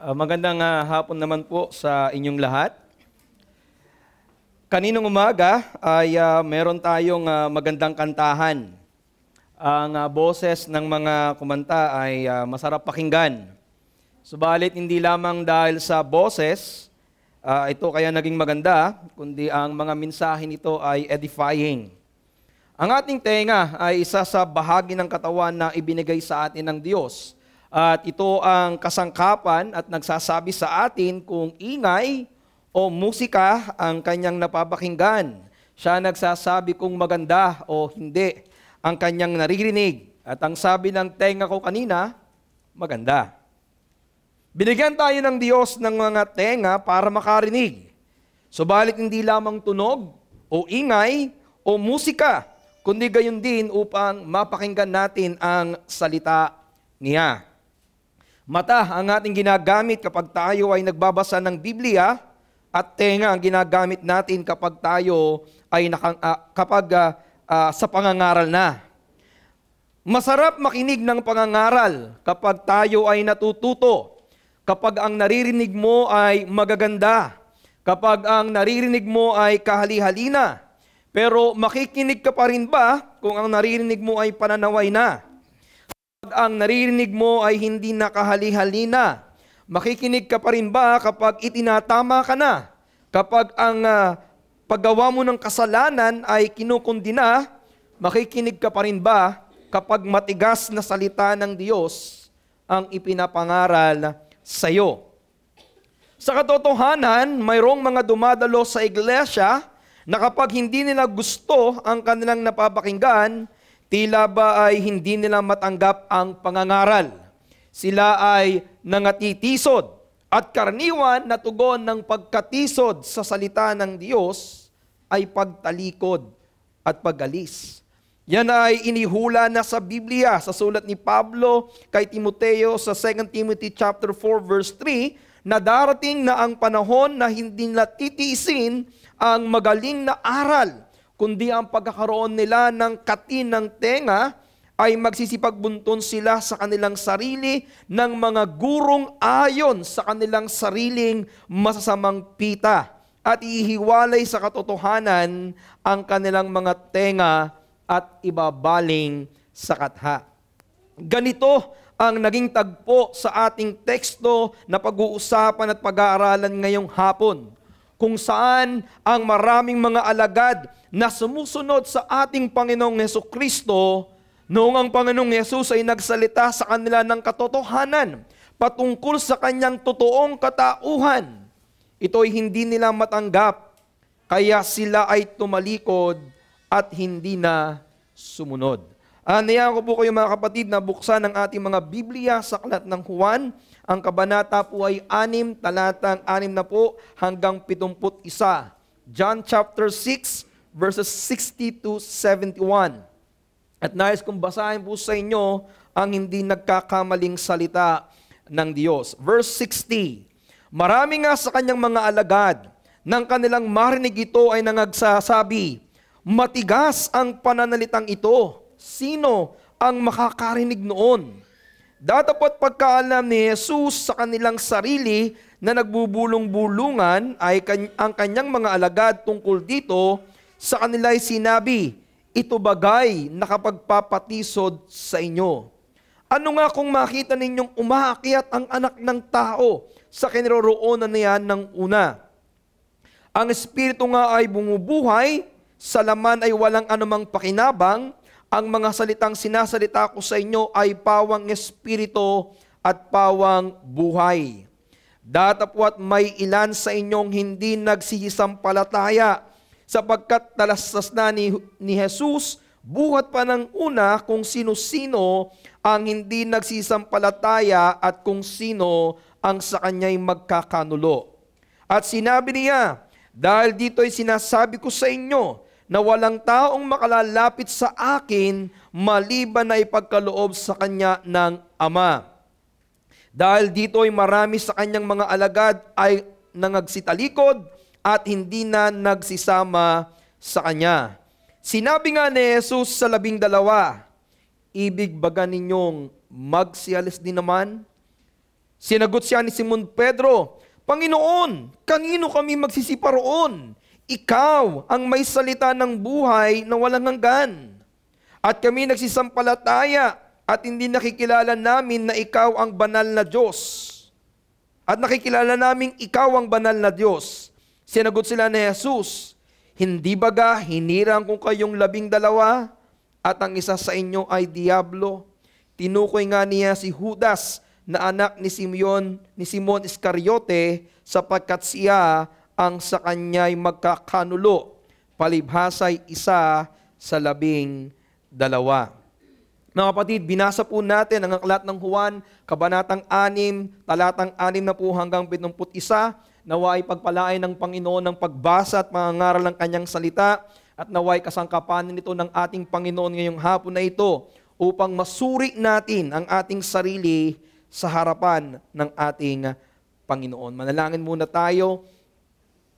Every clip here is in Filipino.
Uh, magandang uh, hapon naman po sa inyong lahat. Kaninong umaga ay uh, meron tayong uh, magandang kantahan. Ang uh, boses ng mga kumanta ay uh, masarap pakinggan. Subalit hindi lamang dahil sa boses, uh, ito kaya naging maganda, kundi ang mga mensahe nito ay edifying. Ang ating tenga ay isa sa bahagi ng katawan na ibinigay sa atin ng Diyos at ito ang kasangkapan at nagsasabi sa atin kung ingay o musika ang kanyang napapakinggan. Siya nagsasabi kung maganda o hindi ang kanyang naririnig. At ang sabi ng tenga ko kanina, maganda. Binigyan tayo ng Diyos ng mga tenga para makarinig. Subalit hindi lamang tunog o ingay o musika, kundi gayon din upang mapakinggan natin ang salita niya. Mata ang ating ginagamit kapag tayo ay nagbabasa ng Biblia at tenga ang ginagamit natin kapag tayo ay naka, uh, ah, kapag uh, uh, sa pangangaral na. Masarap makinig ng pangangaral kapag tayo ay natututo. Kapag ang naririnig mo ay magaganda. Kapag ang naririnig mo ay kahali-halina. Pero makikinig ka pa rin ba kung ang naririnig mo ay pananaway na? ang naririnig mo ay hindi nakahali hali na. Makikinig ka pa rin ba kapag itinatama ka na? Kapag ang uh, paggawa mo ng kasalanan ay kinukundina, makikinig ka pa rin ba kapag matigas na salita ng Diyos ang ipinapangaral sa iyo? Sa katotohanan, mayroong mga dumadalo sa iglesia na kapag hindi nila gusto ang kanilang napapakinggan, Tila ba ay hindi nila matanggap ang pangangaral. Sila ay nangatitisod at karaniwan na tugon ng pagkatisod sa salita ng Diyos ay pagtalikod at pagalis. Yan ay inihula na sa Biblia sa sulat ni Pablo kay Timoteo sa 2 Timothy chapter 4 verse 3 na darating na ang panahon na hindi natitiisin ang magaling na aral kundi ang pagkakaroon nila ng katin ng tenga ay magsisipagbunton sila sa kanilang sarili ng mga gurong ayon sa kanilang sariling masasamang pita at ihiwalay sa katotohanan ang kanilang mga tenga at ibabaling sa katha. Ganito ang naging tagpo sa ating teksto na pag-uusapan at pag-aaralan ngayong hapon kung saan ang maraming mga alagad na sumusunod sa ating Panginoong Heso Kristo noong ang Panginoong Yesus ay nagsalita sa kanila ng katotohanan patungkol sa kanyang totoong katauhan. Ito ay hindi nila matanggap, kaya sila ay tumalikod at hindi na sumunod. Anayaan ko po kayo mga kapatid na buksan ang ating mga Biblia sa Aklat ng Juan, ang kabanata po ay 6, talatang 6 na po hanggang 71. John chapter 6, verses 60 to 71. At nais kong basahin po sa inyo ang hindi nagkakamaling salita ng Diyos. Verse 60, Marami nga sa kanyang mga alagad, nang kanilang marinig ito ay nangagsasabi, Matigas ang pananalitang ito. Sino ang makakarinig noon? Dadapat pagkaalam ni Jesus sa kanilang sarili na nagbubulong-bulungan ay ang kanyang mga alagad tungkol dito sa kanila ay sinabi, ito bagay nakapagpapatisod sa inyo. Ano nga kung makita ninyong umaakyat ang anak ng tao sa kinaroroonan niya yan ng una? Ang espiritu nga ay bumubuhay, sa laman ay walang anumang pakinabang, ang mga salitang sinasalita ko sa inyo ay pawang espiritu at pawang buhay. Datapwat may ilan sa inyong hindi nagsisampalataya sapagkat talastas na ni, ni Jesus buhat pa ng una kung sino-sino ang hindi nagsisampalataya at kung sino ang sa kanya'y magkakanulo. At sinabi niya, dahil dito'y sinasabi ko sa inyo, na walang taong makalalapit sa akin maliban na ipagkaloob sa kanya ng Ama. Dahil dito ay marami sa kanyang mga alagad ay nangagsitalikod at hindi na nagsisama sa kanya. Sinabi nga ni Jesus sa labing dalawa, Ibig baga ninyong magsialis din naman? Sinagot siya ni Simon Pedro, Panginoon, kanino kami magsisiparoon? roon? Ikaw ang may salita ng buhay na walang hanggan. At kami nagsisampalataya at hindi nakikilala namin na ikaw ang banal na Diyos. At nakikilala namin ikaw ang banal na Diyos. Sinagot sila ni Jesus, Hindi baga hinirang ko kayong labing dalawa at ang isa sa inyo ay Diablo? Tinukoy nga niya si Judas na anak ni Simeon, ni Simon Iscariote sapagkat siya ang sa kanya'y magkakanulo. Palibhasay isa sa labing dalawa. Mga kapatid, binasa po natin ang aklat ng Juan, Kabanatang 6, talatang 6 na po hanggang 71, nawa ay pagpalain ng Panginoon ng pagbasa at mangaral ng kanyang salita, at naway kasangkapanin ito ng ating Panginoon ngayong hapon na ito upang masuri natin ang ating sarili sa harapan ng ating Panginoon. Manalangin muna tayo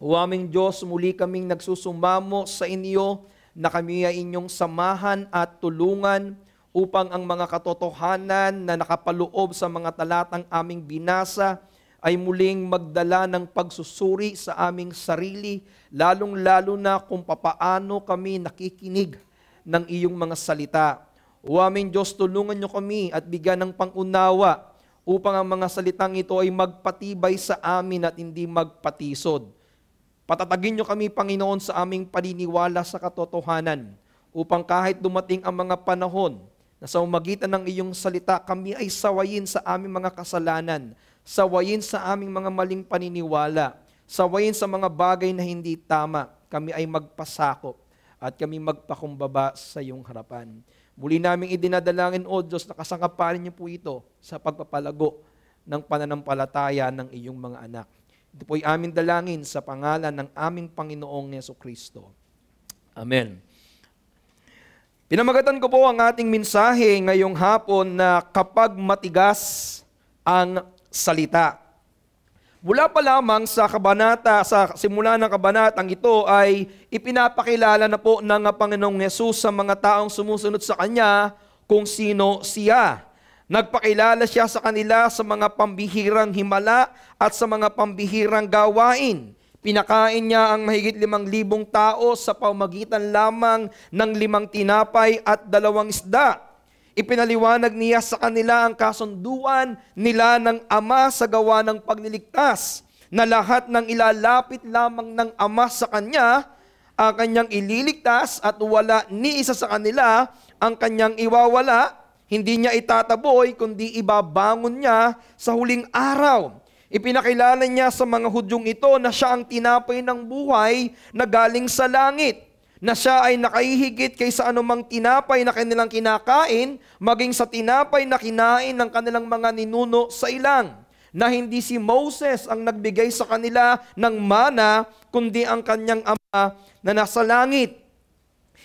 o aming Diyos, muli kaming nagsusumamo sa inyo na kami ay inyong samahan at tulungan upang ang mga katotohanan na nakapaloob sa mga talatang aming binasa ay muling magdala ng pagsusuri sa aming sarili, lalong-lalo na kung papaano kami nakikinig ng iyong mga salita. O aming Diyos, tulungan niyo kami at bigyan ng pangunawa upang ang mga salitang ito ay magpatibay sa amin at hindi magpatisod Patatagin niyo kami, Panginoon, sa aming paniniwala sa katotohanan, upang kahit dumating ang mga panahon na sa umagitan ng iyong salita, kami ay sawayin sa aming mga kasalanan, sawayin sa aming mga maling paniniwala, sawayin sa mga bagay na hindi tama, kami ay magpasakop at kami magpakumbaba sa iyong harapan. Muli namin idinadalangin, O Diyos, na kasangaparin niyo po ito sa pagpapalago ng pananampalataya ng iyong mga anak. Ito po'y aming dalangin sa pangalan ng aming Panginoong Yeso Kristo. Amen. Pinamagatan ko po ang ating mensahe ngayong hapon na kapag matigas ang salita. Mula pa lamang sa kabanata, sa simula ng kabanatang ito ay ipinapakilala na po ng Panginoong Yesus sa mga taong sumusunod sa Kanya kung sino siya. Nagpakilala siya sa kanila sa mga pambihirang himala at sa mga pambihirang gawain. Pinakain niya ang mahigit limang libong tao sa pamagitan lamang ng limang tinapay at dalawang isda. Ipinaliwanag niya sa kanila ang kasunduan nila ng Ama sa gawa ng pagliligtas na lahat ng ilalapit lamang ng Ama sa Kanya ang kanyang ililigtas at wala ni isa sa kanila ang kanyang iwawala hindi niya itataboy kundi ibabangon niya sa huling araw. Ipinakilala niya sa mga Hudyong ito na siya ang tinapay ng buhay na galing sa langit, na siya ay nakahihigit kaysa anumang tinapay na kanilang kinakain, maging sa tinapay na kinain ng kanilang mga ninuno sa ilang, na hindi si Moses ang nagbigay sa kanila ng mana, kundi ang kanyang ama na nasa langit.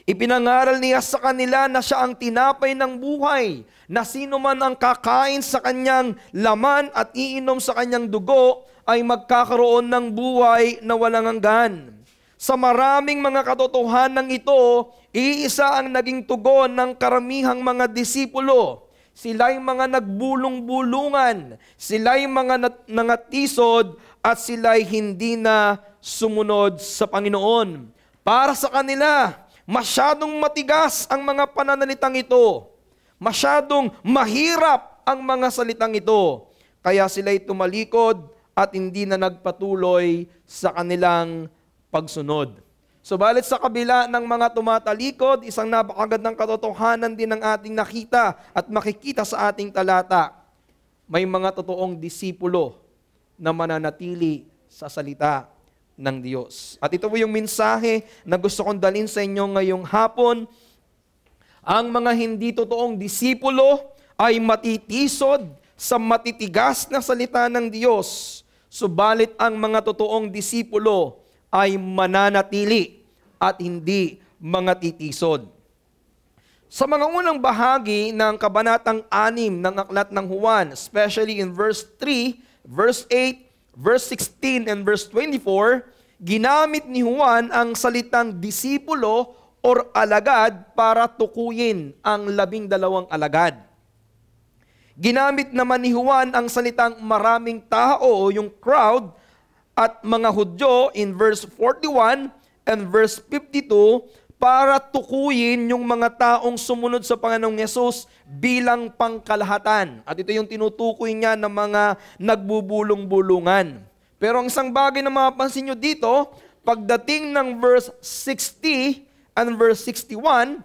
Ipinangaral niya sa kanila na siya ang tinapay ng buhay, na sino man ang kakain sa kanyang laman at iinom sa kanyang dugo ay magkakaroon ng buhay na walang hanggan. Sa maraming mga katotohanan ng ito, iisa ang naging tugon ng karamihang mga disipulo. Sila'y mga nagbulong-bulungan, sila'y mga nat- nangatisod at sila'y hindi na sumunod sa Panginoon. Para sa kanila, Masyadong matigas ang mga pananalitang ito. Masyadong mahirap ang mga salitang ito. Kaya sila'y tumalikod at hindi na nagpatuloy sa kanilang pagsunod. Subalit so, sa kabila ng mga tumatalikod, isang napakagad ng katotohanan din ang ating nakita at makikita sa ating talata. May mga totoong disipulo na mananatili sa salita ng Diyos. At ito po yung mensahe na gusto kong dalhin sa inyo ngayong hapon. Ang mga hindi totoong disipulo ay matitisod sa matitigas na salita ng Diyos. Subalit ang mga totoong disipulo ay mananatili at hindi mga titisod. Sa mga unang bahagi ng kabanatang 6 ng aklat ng Juan, especially in verse 3, verse 8, verse 16 and verse 24, ginamit ni Juan ang salitang disipulo or alagad para tukuyin ang labing dalawang alagad. Ginamit naman ni Juan ang salitang maraming tao o yung crowd at mga Hudyo in verse 41 and verse 52 para tukuyin yung mga taong sumunod sa Panginoong Yesus bilang pangkalahatan. At ito yung tinutukoy niya ng mga nagbubulong-bulungan. Pero ang isang bagay na mapapansin nyo dito, pagdating ng verse 60 and verse 61,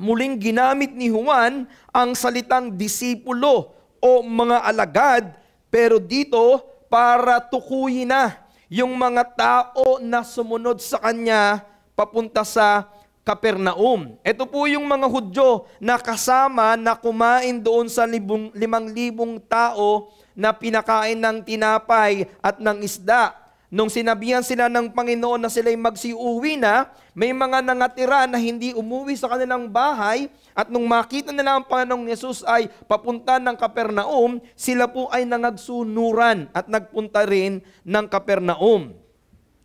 muling ginamit ni Juan ang salitang disipulo o mga alagad, pero dito para tukuyin na yung mga tao na sumunod sa kanya papunta sa Kapernaum. Ito po yung mga Hudyo na kasama na kumain doon sa libong, limang libong tao na pinakain ng tinapay at ng isda. Nung sinabihan sila ng Panginoon na sila'y magsiuwi na, may mga nangatira na hindi umuwi sa kanilang bahay at nung makita nila ang Panginoong Yesus ay papunta ng Kapernaum, sila po ay nangagsunuran at nagpunta rin ng Kapernaum.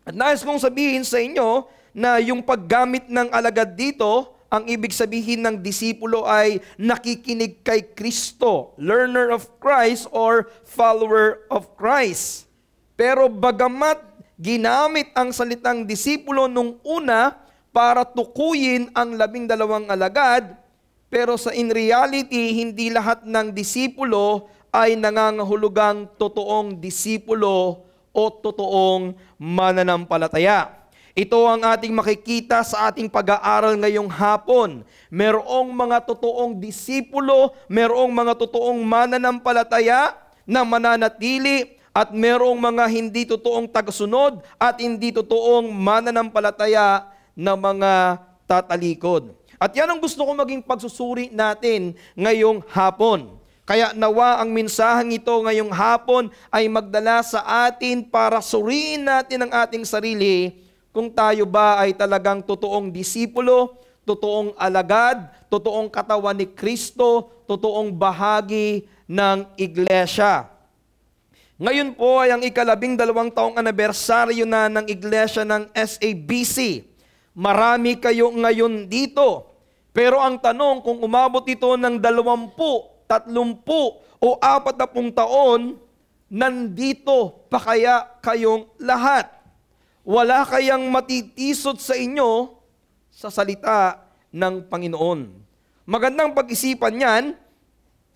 At nais kong sabihin sa inyo na yung paggamit ng alagad dito, ang ibig sabihin ng disipulo ay nakikinig kay Kristo, learner of Christ or follower of Christ. Pero bagamat ginamit ang salitang disipulo nung una para tukuyin ang labing dalawang alagad, pero sa in reality, hindi lahat ng disipulo ay nangangahulugang totoong disipulo o totoong mananampalataya. Ito ang ating makikita sa ating pag-aaral ngayong hapon. Merong mga totoong disipulo, merong mga totoong mananampalataya na mananatili at merong mga hindi totoong tagasunod at hindi totoong mananampalataya na mga tatalikod. At yan ang gusto ko maging pagsusuri natin ngayong hapon. Kaya nawa ang mensaheng ito ngayong hapon ay magdala sa atin para suriin natin ang ating sarili kung tayo ba ay talagang totoong disipulo, totoong alagad, totoong katawan ni Kristo, totoong bahagi ng iglesia. Ngayon po ay ang ikalabing dalawang taong anibersaryo na ng iglesia ng SABC. Marami kayo ngayon dito. Pero ang tanong kung umabot ito ng dalawampu, tatlumpu o apatapung taon, nandito pa kaya kayong lahat? wala kayang matitisod sa inyo sa salita ng Panginoon. Magandang pag-isipan yan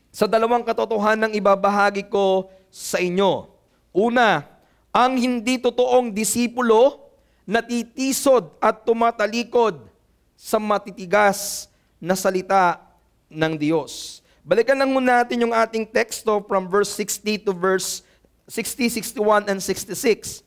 sa dalawang katotohanan ng ibabahagi ko sa inyo. Una, ang hindi totoong disipulo natitisod at tumatalikod sa matitigas na salita ng Diyos. Balikan lang muna natin yung ating teksto from verse 60 to verse 60, 61, and 66.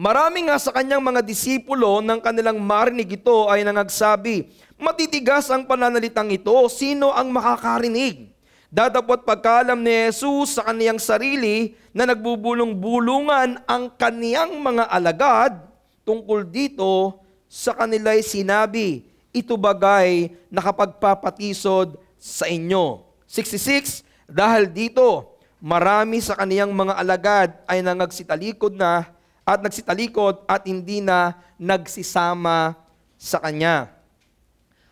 Marami nga sa kanyang mga disipulo nang kanilang marinig ito ay nangagsabi, Matitigas ang pananalitang ito, sino ang makakarinig? Dadapot pagkalam ni Jesus sa kaniyang sarili na nagbubulong-bulungan ang kaniyang mga alagad tungkol dito sa kanila'y sinabi, ito bagay nakapagpapatisod sa inyo. 66, dahil dito, marami sa kaniyang mga alagad ay nangagsitalikod na at nagsitalikod at hindi na nagsisama sa kanya.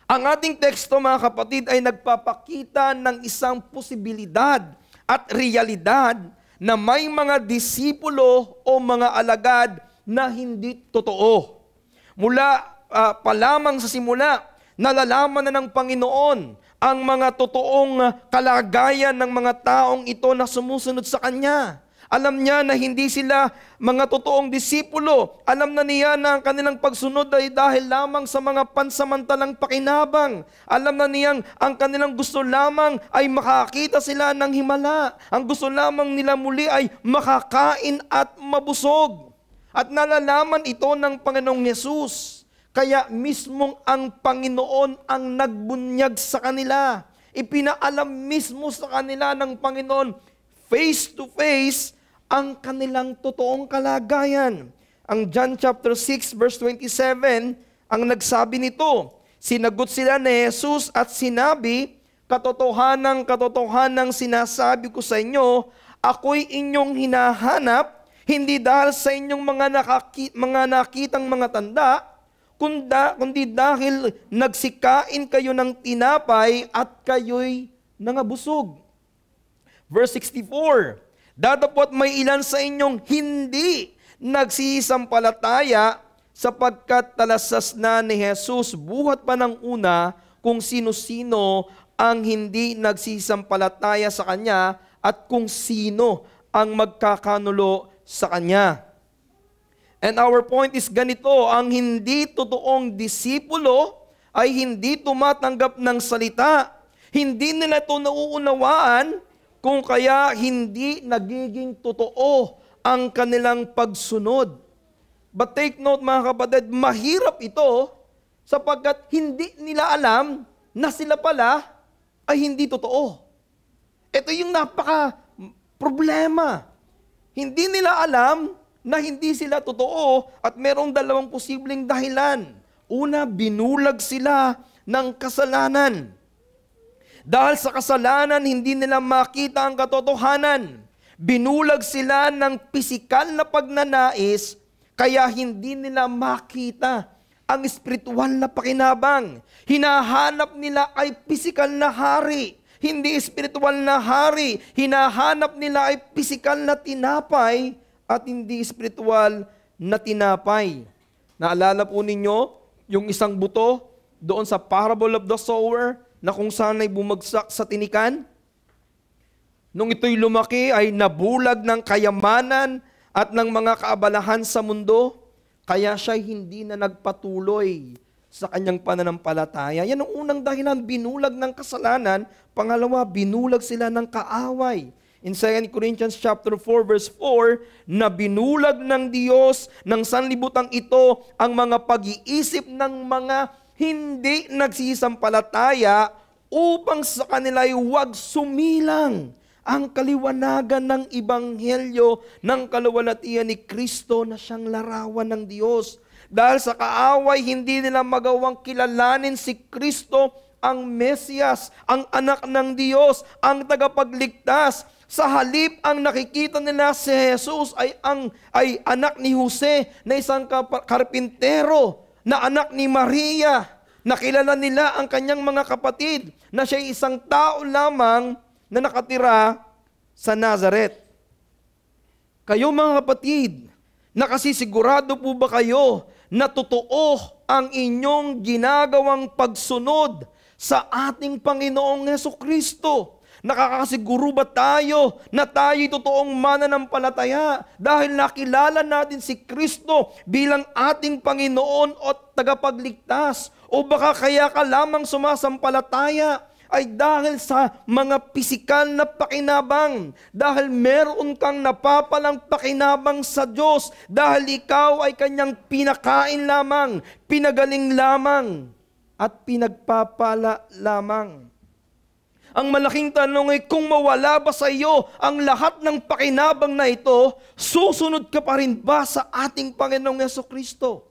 Ang ating teksto mga kapatid ay nagpapakita ng isang posibilidad at realidad na may mga disipulo o mga alagad na hindi totoo. Mula uh, pa lamang sa simula, nalalaman na ng Panginoon ang mga totoong kalagayan ng mga taong ito na sumusunod sa Kanya. Alam niya na hindi sila mga totoong disipulo. Alam na niya na ang kanilang pagsunod ay dahil lamang sa mga pansamantalang pakinabang. Alam na niyang ang kanilang gusto lamang ay makakita sila ng himala. Ang gusto lamang nila muli ay makakain at mabusog. At nalalaman ito ng Panginoong Yesus. Kaya mismong ang Panginoon ang nagbunyag sa kanila. Ipinaalam mismo sa kanila ng Panginoon face to face ang kanilang totoong kalagayan. Ang John chapter 6 verse 27 ang nagsabi nito, sinagot sila ni Jesus at sinabi, Katotohanan, katotohanang sinasabi ko sa inyo, ako'y inyong hinahanap, hindi dahil sa inyong mga, nakaki, mga nakitang mga tanda, kunda, kundi dahil nagsikain kayo ng tinapay at kayo'y nangabusog. Verse 64, Dadapot may ilan sa inyong hindi nagsisampalataya sapagkat talasas na ni Jesus buhat pa ng una kung sino-sino ang hindi nagsisampalataya sa Kanya at kung sino ang magkakanulo sa Kanya. And our point is ganito, ang hindi totoong disipulo ay hindi tumatanggap ng salita. Hindi nila ito nauunawaan kung kaya hindi nagiging totoo ang kanilang pagsunod. But take note mga kapatid, mahirap ito sapagkat hindi nila alam na sila pala ay hindi totoo. Ito yung napaka problema. Hindi nila alam na hindi sila totoo at merong dalawang posibleng dahilan. Una, binulag sila ng kasalanan. Dahil sa kasalanan, hindi nila makita ang katotohanan. Binulag sila ng pisikal na pagnanais, kaya hindi nila makita ang espiritual na pakinabang. Hinahanap nila ay pisikal na hari, hindi espiritual na hari. Hinahanap nila ay pisikal na tinapay at hindi espiritual na tinapay. Naalala po ninyo yung isang buto doon sa parable of the sower? na kung saan ay bumagsak sa tinikan? Nung ito'y lumaki ay nabulag ng kayamanan at ng mga kaabalahan sa mundo, kaya siya hindi na nagpatuloy sa kanyang pananampalataya. Yan ang unang dahilan, binulag ng kasalanan. Pangalawa, binulag sila ng kaaway. In 2 Corinthians chapter 4 verse 4, na binulag ng Diyos ng sanlibutan ito ang mga pag-iisip ng mga hindi nagsisampalataya upang sa kanila ay huwag sumilang ang kaliwanagan ng ibanghelyo ng kaluwalhatian ni Kristo na siyang larawan ng Diyos. Dahil sa kaaway, hindi nila magawang kilalanin si Kristo ang Mesiyas, ang anak ng Diyos, ang tagapagligtas. Sa halip ang nakikita nila si Jesus ay ang ay anak ni Jose na isang karpintero na anak ni Maria. Nakilala nila ang kanyang mga kapatid na siya isang tao lamang na nakatira sa Nazareth. Kayo mga kapatid, nakasisigurado po ba kayo na totoo ang inyong ginagawang pagsunod sa ating Panginoong Heso Kristo? Nakakasiguro ba tayo na tayo'y totoong mananampalataya dahil nakilala natin si Kristo bilang ating Panginoon o tagapagligtas? O baka kaya ka lamang sumasampalataya ay dahil sa mga pisikal na pakinabang, dahil meron kang napapalang pakinabang sa Diyos, dahil ikaw ay kanyang pinakain lamang, pinagaling lamang, at pinagpapala lamang. Ang malaking tanong ay kung mawala ba sa iyo ang lahat ng pakinabang na ito, susunod ka pa rin ba sa ating Panginoong Yeso Kristo?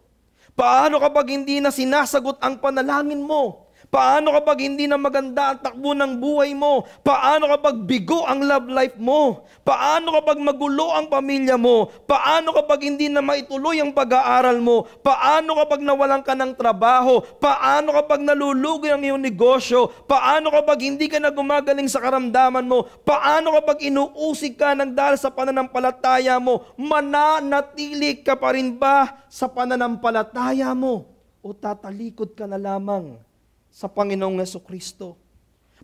Paano kapag hindi na sinasagot ang panalangin mo? Paano kapag hindi na maganda ang takbo ng buhay mo? Paano kapag bigo ang love life mo? Paano kapag magulo ang pamilya mo? Paano kapag hindi na maituloy ang pag-aaral mo? Paano kapag nawalan ka ng trabaho? Paano kapag nalulugi ang iyong negosyo? Paano kapag hindi ka na gumagaling sa karamdaman mo? Paano kapag inuusig ka ng dahil sa pananampalataya mo? Mananatili ka pa rin ba sa pananampalataya mo? O tatalikod ka na lamang sa Panginoong Heso Kristo?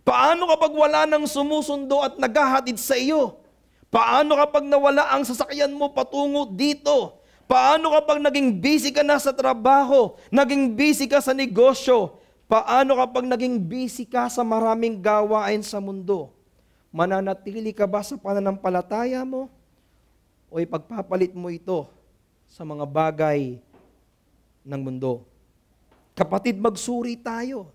Paano kapag wala nang sumusundo at naghahatid sa iyo? Paano kapag nawala ang sasakyan mo patungo dito? Paano kapag naging busy ka na sa trabaho? Naging busy ka sa negosyo? Paano kapag naging busy ka sa maraming gawain sa mundo? Mananatili ka ba sa pananampalataya mo? O ipagpapalit mo ito sa mga bagay ng mundo? Kapatid, magsuri tayo.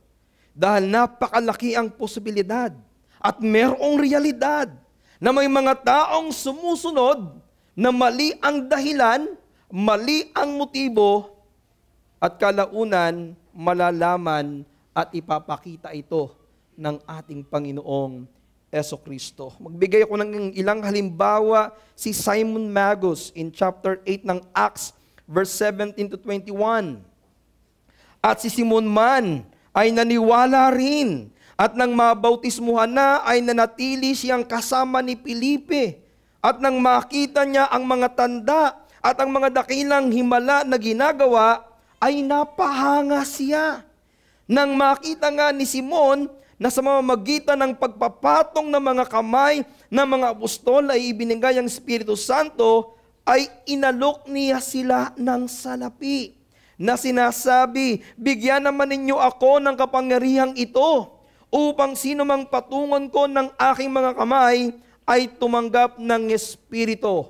Dahil napakalaki ang posibilidad at merong realidad na may mga taong sumusunod na mali ang dahilan, mali ang motibo, at kalaunan malalaman at ipapakita ito ng ating Panginoong Eso Kristo. Magbigay ako ng ilang halimbawa si Simon Magus in chapter 8 ng Acts verse 17 to 21. At si Simon man ay naniwala rin at nang mabautismuhan na ay nanatili siyang kasama ni Pilipe at nang makita niya ang mga tanda at ang mga dakilang himala na ginagawa ay napahanga siya. Nang makita nga ni Simon na sa mamamagitan ng pagpapatong ng mga kamay ng mga apostol ay ibinigay ang Espiritu Santo, ay inalok niya sila ng salapi na sinasabi, Bigyan naman ninyo ako ng kapangyarihang ito upang sino mang patungon ko ng aking mga kamay ay tumanggap ng Espiritu.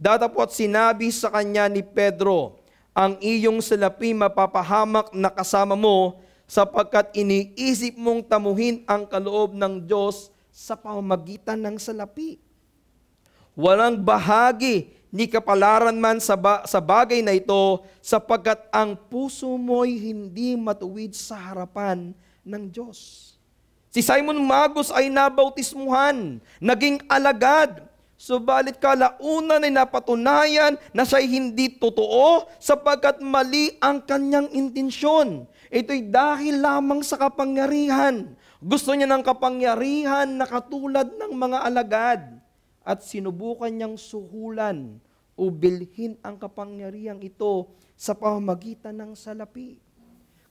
Datapot sinabi sa kanya ni Pedro, ang iyong salapi mapapahamak na kasama mo sapagkat iniisip mong tamuhin ang kaloob ng Diyos sa pamamagitan ng salapi. Walang bahagi ni kapalaran man sa, ba- sa bagay na ito, sapagkat ang puso mo'y hindi matuwid sa harapan ng Diyos. Si Simon Magus ay nabautismuhan, naging alagad, subalit kalaunan ay napatunayan na siya'y hindi totoo sapagkat mali ang kanyang intensyon. Ito'y dahil lamang sa kapangyarihan. Gusto niya ng kapangyarihan na katulad ng mga alagad at sinubukan niyang suhulan o bilhin ang kapangyarihang ito sa pamagitan ng salapi.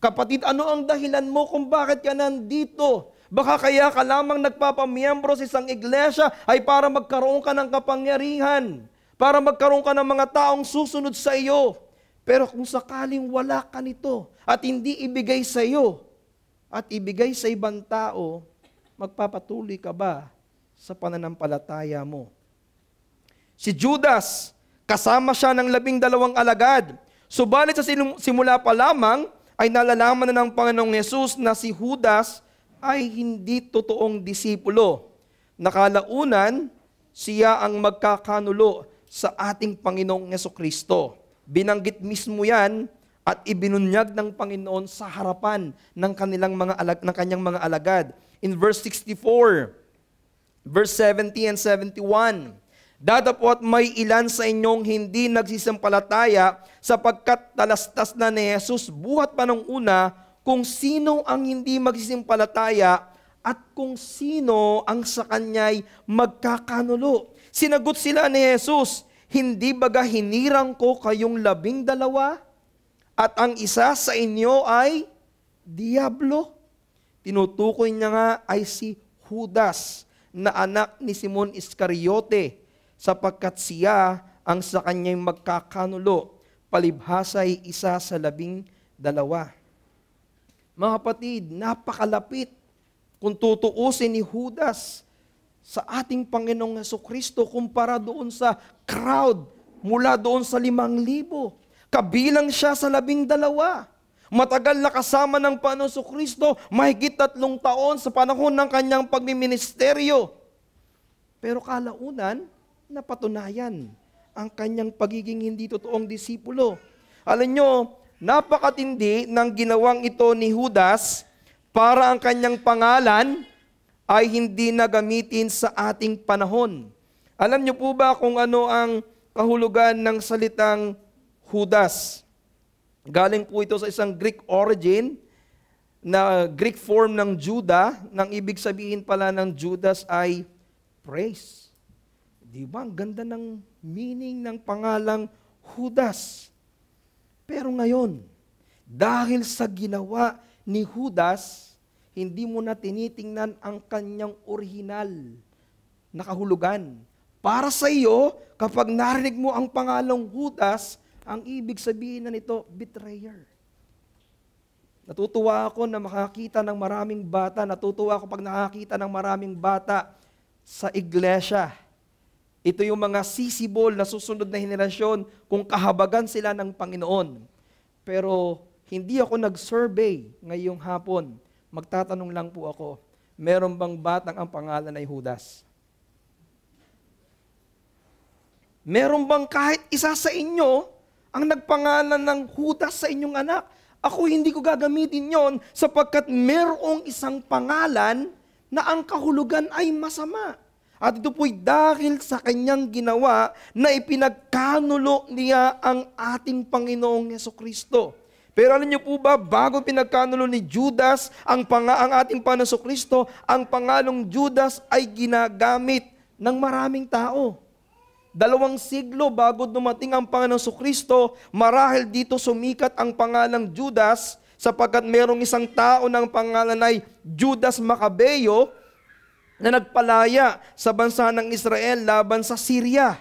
Kapatid, ano ang dahilan mo kung bakit ka nandito? Baka kaya ka lamang nagpapamiyembro sa isang iglesia ay para magkaroon ka ng kapangyarihan, para magkaroon ka ng mga taong susunod sa iyo. Pero kung sakaling wala ka nito at hindi ibigay sa iyo at ibigay sa ibang tao, magpapatuloy ka ba sa pananampalataya mo? Si Judas, Kasama siya ng labing dalawang alagad. Subalit sa simula pa lamang ay nalalaman na ng Panginoong Yesus na si Judas ay hindi totoong disipulo. Nakalaunan, siya ang magkakanulo sa ating Panginoong Yeso Kristo. Binanggit mismo yan at ibinunyag ng Panginoon sa harapan ng kanilang mga alag, ng kanyang mga alagad. In verse 64, verse 70 and 71, Dadapot may ilan sa inyong hindi nagsisampalataya sapagkat talastas na ni Jesus buhat pa nung una kung sino ang hindi magsisimpalataya at kung sino ang sa kanya'y magkakanulo. Sinagot sila ni Jesus, Hindi baga hinirang ko kayong labing dalawa at ang isa sa inyo ay Diablo? Tinutukoy niya nga ay si Judas na anak ni Simon Iscariote sapagkat siya ang sa kanya'y magkakanulo, palibhasa'y isa sa labing dalawa. Mga kapatid, napakalapit kung tutuusin ni Judas sa ating Panginoong Heso Kristo kumpara doon sa crowd mula doon sa limang libo. Kabilang siya sa labing dalawa. Matagal na kasama ng Panginoon Kristo, mahigit tatlong taon sa panahon ng kanyang pagmiministeryo. Pero kalaunan, napatunayan ang kanyang pagiging hindi totoong disipulo. Alam nyo, napakatindi ng ginawang ito ni Judas para ang kanyang pangalan ay hindi nagamitin sa ating panahon. Alam niyo po ba kung ano ang kahulugan ng salitang Judas? Galing po ito sa isang Greek origin na Greek form ng Judah, nang ibig sabihin pala ng Judas ay praise. Di ba? Ang ganda ng meaning ng pangalang Judas. Pero ngayon, dahil sa ginawa ni Judas, hindi mo na tinitingnan ang kanyang orihinal na kahulugan. Para sa iyo, kapag narinig mo ang pangalang Judas, ang ibig sabihin na nito, betrayer. Natutuwa ako na makakita ng maraming bata, natutuwa ako pag nakakita ng maraming bata sa iglesia ito yung mga sisibol na susunod na henerasyon kung kahabagan sila ng Panginoon. Pero hindi ako nag-survey ngayong hapon. Magtatanong lang po ako, meron bang batang ang pangalan ay Judas? Meron bang kahit isa sa inyo ang nagpangalan ng Judas sa inyong anak? Ako hindi ko gagamitin yon sapagkat merong isang pangalan na ang kahulugan ay masama. At ito po'y dahil sa kanyang ginawa na ipinagkanulo niya ang ating Panginoong Yeso Kristo. Pero alam niyo po ba, bago pinagkanulo ni Judas ang, panga, ang ating Panginoong Kristo, ang pangalong Judas ay ginagamit ng maraming tao. Dalawang siglo bago dumating ang Panginoon Kristo, marahil dito sumikat ang pangalang Judas sapagkat merong isang tao ng pangalan ay Judas Maccabeo na nagpalaya sa bansa ng Israel laban sa Syria.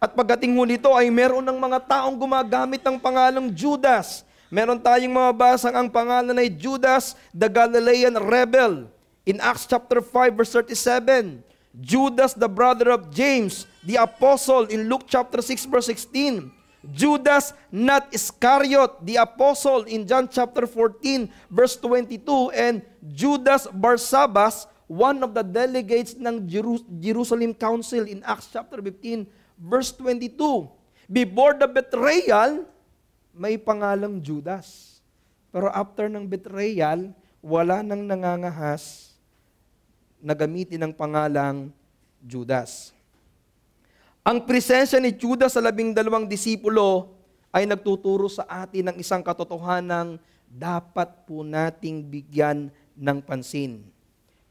At pagdating ho nito ay meron ng mga taong gumagamit ng pangalang Judas. Meron tayong mababasang ang pangalan ay Judas, the Galilean rebel. In Acts chapter 5 verse 37, Judas the brother of James, the apostle in Luke chapter 6 verse 16. Judas not Iscariot, the apostle in John chapter 14 verse 22 and Judas Barsabbas one of the delegates ng Jerusalem Council in Acts chapter 15, verse 22. Before the betrayal, may pangalang Judas. Pero after ng betrayal, wala nang nangangahas na gamitin ang pangalang Judas. Ang presensya ni Judas sa labing dalawang disipulo ay nagtuturo sa atin ng isang katotohanan dapat po nating bigyan ng pansin.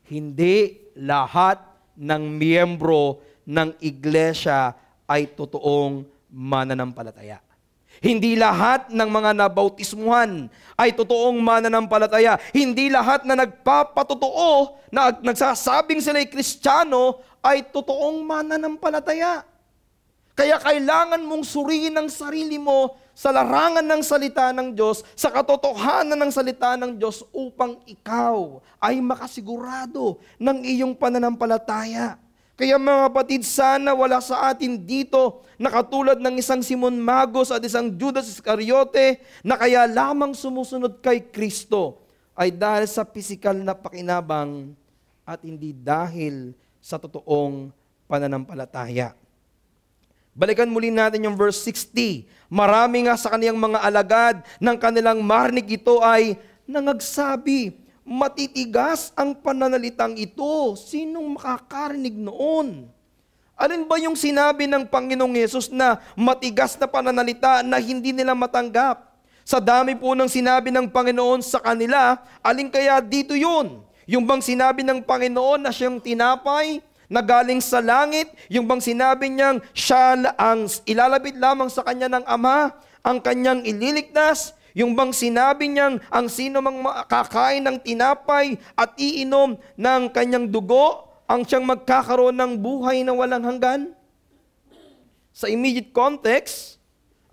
Hindi lahat ng miyembro ng iglesia ay totoong mananampalataya. Hindi lahat ng mga nabautismuhan ay totoong mananampalataya. Hindi lahat na nagpapatotoo na nagsasabing sila ay kristyano ay totoong mananampalataya. Kaya kailangan mong suriin ang sarili mo sa larangan ng salita ng Diyos, sa katotohanan ng salita ng Diyos upang ikaw ay makasigurado ng iyong pananampalataya. Kaya mga kapatid, sana wala sa atin dito na katulad ng isang Simon Magos at isang Judas Iscariote na kaya lamang sumusunod kay Kristo ay dahil sa pisikal na pakinabang at hindi dahil sa totoong pananampalataya. Balikan muli natin yung verse 60. Marami nga sa kaniyang mga alagad ng kanilang marinig ito ay nangagsabi, matitigas ang pananalitang ito. Sinong makakarinig noon? Alin ba yung sinabi ng Panginoong Yesus na matigas na pananalita na hindi nila matanggap? Sa dami po ng sinabi ng Panginoon sa kanila, alin kaya dito yun? Yung bang sinabi ng Panginoon na siyang tinapay, na galing sa langit, yung bang sinabi niyang siya ang ilalabit lamang sa kanya ng Ama, ang kanyang ililigtas, yung bang sinabi niyang ang sino mang kakain ng tinapay at iinom ng kanyang dugo, ang siyang magkakaroon ng buhay na walang hanggan? Sa immediate context,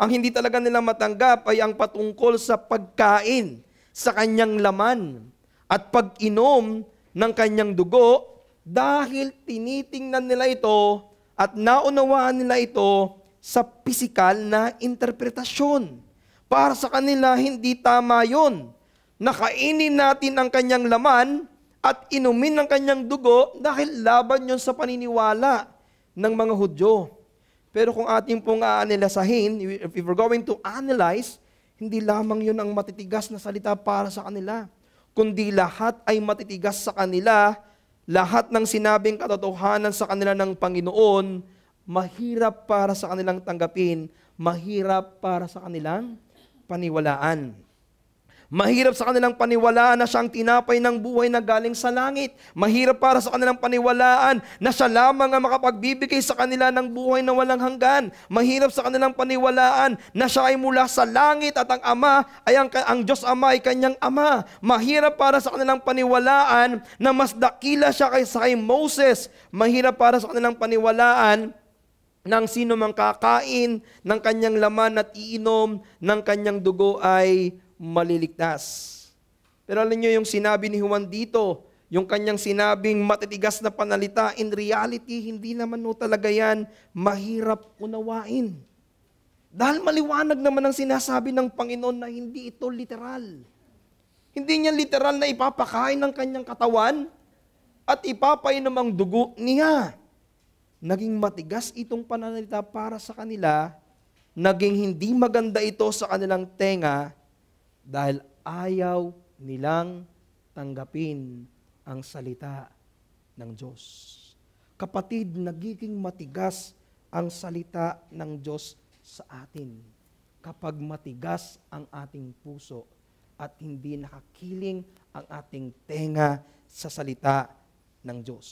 ang hindi talaga nila matanggap ay ang patungkol sa pagkain sa kanyang laman at pag-inom ng kanyang dugo dahil tinitingnan nila ito at naunawaan nila ito sa pisikal na interpretasyon. Para sa kanila, hindi tama yon. Nakainin natin ang kanyang laman at inumin ang kanyang dugo dahil laban yon sa paniniwala ng mga Hudyo. Pero kung ating pong aanalisahin, if we're going to analyze, hindi lamang yon ang matitigas na salita para sa kanila, kundi lahat ay matitigas sa kanila lahat ng sinabing katotohanan sa kanila ng Panginoon, mahirap para sa kanilang tanggapin, mahirap para sa kanilang paniwalaan. Mahirap sa kanilang paniwalaan na siyang tinapay ng buhay na galing sa langit. Mahirap para sa kanilang paniwalaan na siya lamang ang makapagbibigay sa kanila ng buhay na walang hanggan. Mahirap sa kanilang paniwalaan na siya ay mula sa langit at ang Ama ay ang, ang Diyos Ama ay kanyang Ama. Mahirap para sa kanilang paniwalaan na mas dakila siya kaysa kay Moses. Mahirap para sa kanilang paniwalaan nang sino mang kakain ng kanyang laman at iinom ng kanyang dugo ay maliligtas. Pero alam niyo yung sinabi ni Juan dito, yung kanyang sinabing matitigas na panalita, in reality, hindi naman no talaga yan mahirap unawain. Dahil maliwanag naman ang sinasabi ng Panginoon na hindi ito literal. Hindi niya literal na ipapakain ng kanyang katawan at ipapainom ang dugo niya. Naging matigas itong pananalita para sa kanila, naging hindi maganda ito sa kanilang tenga, dahil ayaw nilang tanggapin ang salita ng Diyos. Kapatid, nagiging matigas ang salita ng Diyos sa atin kapag matigas ang ating puso at hindi nakakiling ang ating tenga sa salita ng Diyos.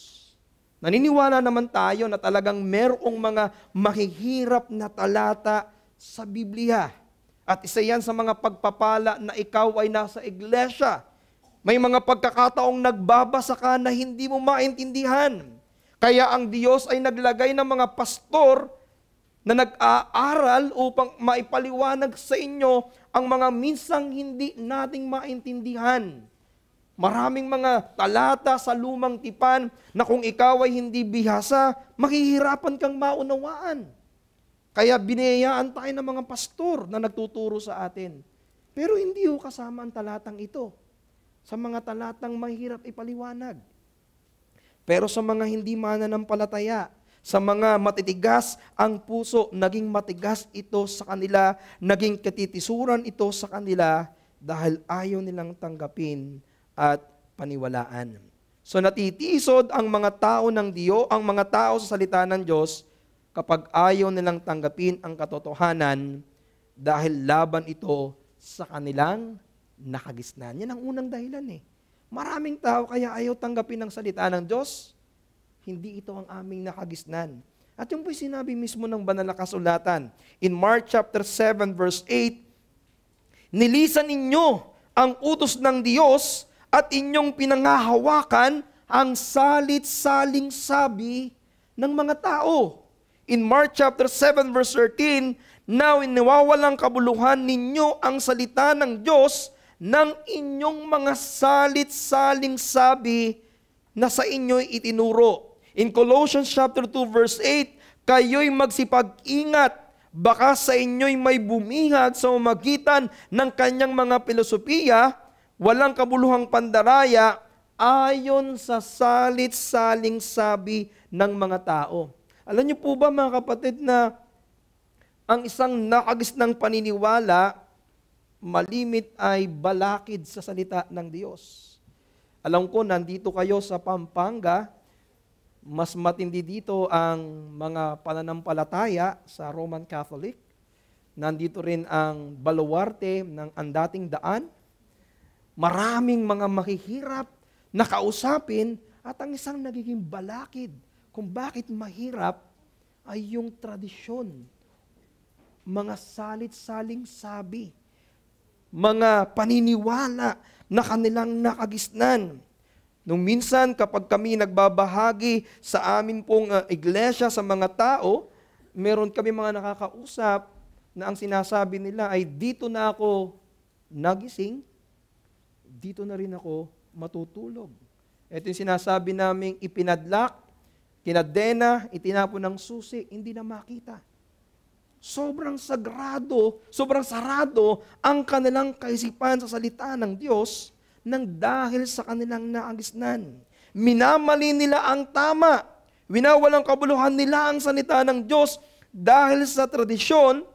Naniniwala naman tayo na talagang merong mga mahihirap na talata sa Biblia at isa yan sa mga pagpapala na ikaw ay nasa iglesia. May mga pagkakataong nagbabasa ka na hindi mo maintindihan. Kaya ang Diyos ay naglagay ng mga pastor na nag-aaral upang maipaliwanag sa inyo ang mga minsang hindi nating maintindihan. Maraming mga talata sa lumang tipan na kung ikaw ay hindi bihasa, makihirapan kang maunawaan. Kaya binayaan tayo ng mga pastor na nagtuturo sa atin. Pero hindi ho kasama ang talatang ito sa mga talatang mahirap ipaliwanag. Pero sa mga hindi mananampalataya, sa mga matitigas ang puso, naging matigas ito sa kanila, naging katitisuran ito sa kanila dahil ayaw nilang tanggapin at paniwalaan. So natitisod ang mga tao ng Diyo, ang mga tao sa salita ng Diyos kapag ayaw nilang tanggapin ang katotohanan dahil laban ito sa kanilang nakagisnan. Yan ang unang dahilan eh. Maraming tao kaya ayaw tanggapin ang salita ng Diyos. Hindi ito ang aming nakagisnan. At yung po'y sinabi mismo ng banal na kasulatan. In Mark chapter 7 verse 8, Nilisan ninyo ang utos ng Diyos at inyong pinangahawakan ang salit-saling sabi ng mga tao in Mark chapter 7 verse 13, Now iniwawalang kabuluhan ninyo ang salita ng Diyos ng inyong mga salit-saling sabi na sa inyo itinuro. In Colossians chapter 2 verse 8, kayo'y magsipag-ingat baka sa inyo'y may bumihag sa umagitan ng kanyang mga filosofiya, walang kabuluhang pandaraya, ayon sa salit-saling sabi ng mga tao. Alam niyo po ba mga kapatid na ang isang nakagis ng paniniwala, malimit ay balakid sa salita ng Diyos. Alam ko, nandito kayo sa Pampanga, mas matindi dito ang mga pananampalataya sa Roman Catholic. Nandito rin ang baluarte ng andating daan. Maraming mga makihirap na kausapin at ang isang nagiging balakid kung bakit mahirap ay yung tradisyon, mga salit-saling sabi, mga paniniwala na kanilang nakagisnan. Nung minsan kapag kami nagbabahagi sa amin pong uh, iglesia sa mga tao, meron kami mga nakakausap na ang sinasabi nila ay dito na ako nagising, dito na rin ako matutulog. Ito yung sinasabi naming ipinadlak kinadena, itinapon ng susi, hindi na makita. Sobrang sagrado, sobrang sarado ang kanilang kaisipan sa salita ng Diyos nang dahil sa kanilang naagisnan. Minamali nila ang tama. Winawalang kabuluhan nila ang salita ng Diyos dahil sa tradisyon,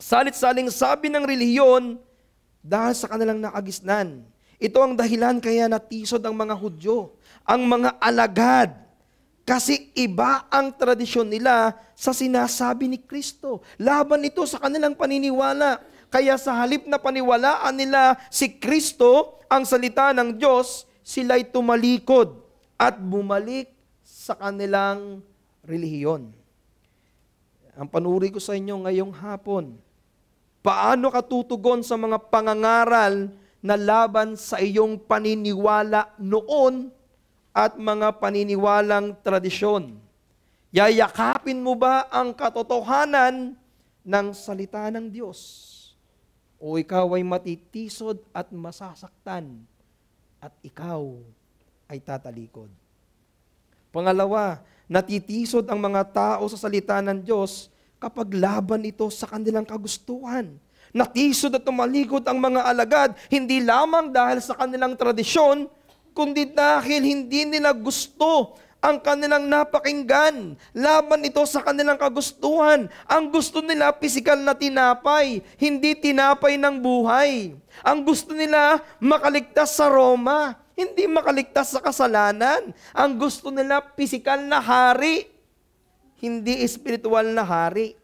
salit-saling sabi ng reliyon, dahil sa kanilang naagisnan. Ito ang dahilan kaya natisod ang mga Hudyo, ang mga alagad, kasi iba ang tradisyon nila sa sinasabi ni Kristo. Laban ito sa kanilang paniniwala. Kaya sa halip na paniwalaan nila si Kristo, ang salita ng Diyos, sila'y tumalikod at bumalik sa kanilang relihiyon. Ang panuri ko sa inyo ngayong hapon, paano ka tutugon sa mga pangangaral na laban sa iyong paniniwala noon at mga paniniwalang tradisyon. Yayakapin mo ba ang katotohanan ng salita ng Diyos? O ikaw ay matitisod at masasaktan at ikaw ay tatalikod. Pangalawa, natitisod ang mga tao sa salita ng Diyos kapag laban ito sa kanilang kagustuhan. Natisod at tumalikod ang mga alagad, hindi lamang dahil sa kanilang tradisyon, kundi dahil hindi nila gusto ang kanilang napakinggan. Laban ito sa kanilang kagustuhan. Ang gusto nila, pisikal na tinapay, hindi tinapay ng buhay. Ang gusto nila, makaligtas sa Roma, hindi makaligtas sa kasalanan. Ang gusto nila, pisikal na hari, hindi espiritual na hari.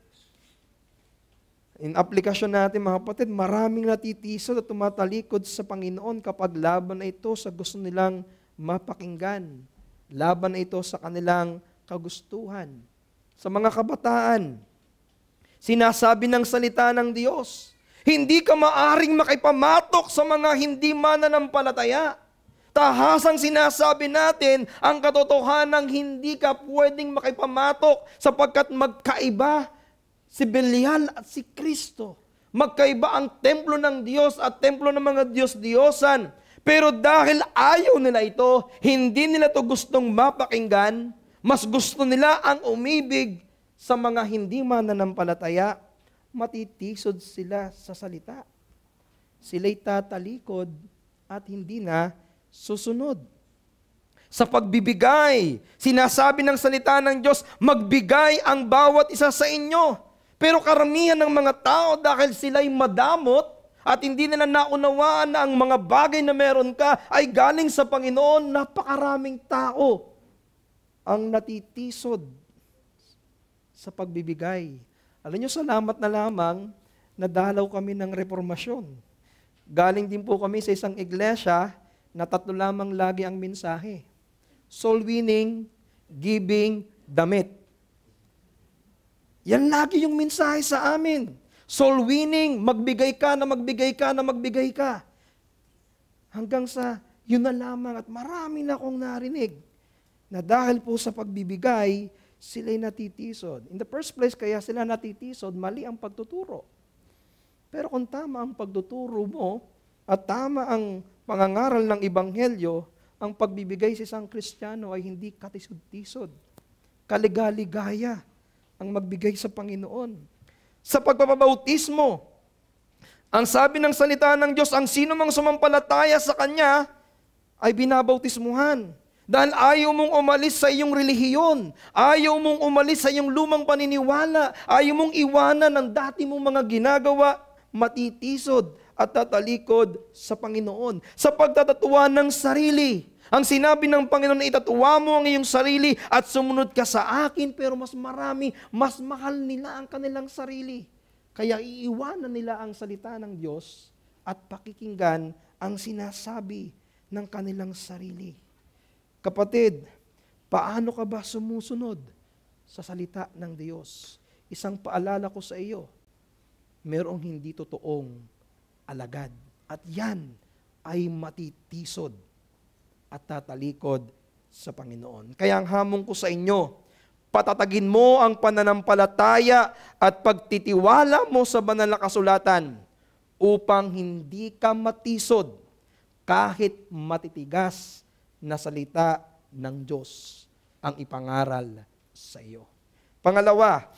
In aplikasyon natin mga kapatid, maraming natitisod at tumatalikod sa Panginoon kapag laban na ito sa gusto nilang mapakinggan. Laban na ito sa kanilang kagustuhan. Sa mga kabataan, sinasabi ng salita ng Diyos, hindi ka maaring makipamatok sa mga hindi mananampalataya. Tahasang sinasabi natin ang katotohanan hindi ka pwedeng makipamatok sapagkat magkaiba si Belial at si Kristo. Magkaiba ang templo ng Diyos at templo ng mga Diyos-Diyosan. Pero dahil ayaw nila ito, hindi nila to gustong mapakinggan, mas gusto nila ang umibig sa mga hindi mananampalataya, matitisod sila sa salita. Sila'y tatalikod at hindi na susunod. Sa pagbibigay, sinasabi ng salita ng Diyos, magbigay ang bawat isa sa inyo pero karamihan ng mga tao dahil sila'y madamot at hindi nila naunawaan na ang mga bagay na meron ka ay galing sa Panginoon, napakaraming tao ang natitisod sa pagbibigay. Alam nyo, salamat na lamang nadalaw kami ng reformasyon. Galing din po kami sa isang iglesia na tatlo lamang lagi ang mensahe. Soul winning, giving, damit. Yan lagi yung mensahe sa amin. Soul winning, magbigay ka na magbigay ka na magbigay ka. Hanggang sa yun na lamang at marami na akong narinig na dahil po sa pagbibigay, sila'y natitisod. In the first place, kaya sila natitisod, mali ang pagtuturo. Pero kung tama ang pagtuturo mo at tama ang pangangaral ng Ibanghelyo, ang pagbibigay sa isang Kristiyano ay hindi katisod-tisod, kaligaligaya ang magbigay sa Panginoon. Sa pagpapabautismo, ang sabi ng salita ng Diyos, ang sino mang sumampalataya sa Kanya ay binabautismuhan. Dahil ayaw mong umalis sa iyong relihiyon, ayaw mong umalis sa iyong lumang paniniwala, ayaw mong iwanan ang dati mong mga ginagawa, matitisod at tatalikod sa Panginoon. Sa pagtatatuwa ng sarili, ang sinabi ng Panginoon, itatuwa mo ang iyong sarili at sumunod ka sa akin, pero mas marami, mas mahal nila ang kanilang sarili. Kaya iiwanan nila ang salita ng Diyos at pakikinggan ang sinasabi ng kanilang sarili. Kapatid, paano ka ba sumusunod sa salita ng Diyos? Isang paalala ko sa iyo, merong hindi totoong alagad. At yan ay matitisod at tatalikod sa Panginoon. Kaya ang hamong ko sa inyo, patatagin mo ang pananampalataya at pagtitiwala mo sa banal na kasulatan upang hindi ka matisod kahit matitigas na salita ng Diyos ang ipangaral sa iyo. Pangalawa,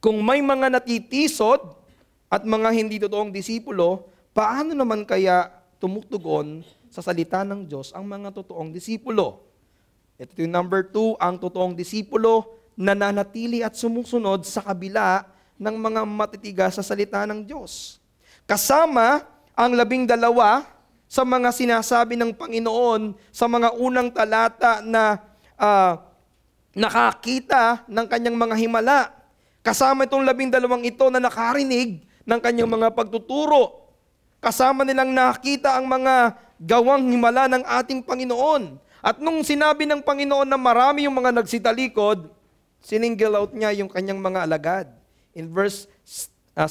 kung may mga natitisod at mga hindi totoong disipulo, paano naman kaya tumutugon sa salita ng Diyos ang mga totoong disipulo. Ito yung number two, ang totoong disipulo nananatili at sumusunod sa kabila ng mga matitigas sa salita ng Diyos. Kasama ang labing dalawa sa mga sinasabi ng Panginoon sa mga unang talata na uh, nakakita ng kanyang mga himala. Kasama itong labing dalawang ito na nakarinig ng kanyang mga pagtuturo. Kasama nilang nakita ang mga gawang himala ng ating Panginoon. At nung sinabi ng Panginoon na marami yung mga nagsitalikod, siningle out niya yung kanyang mga alagad. In verse 67, ah,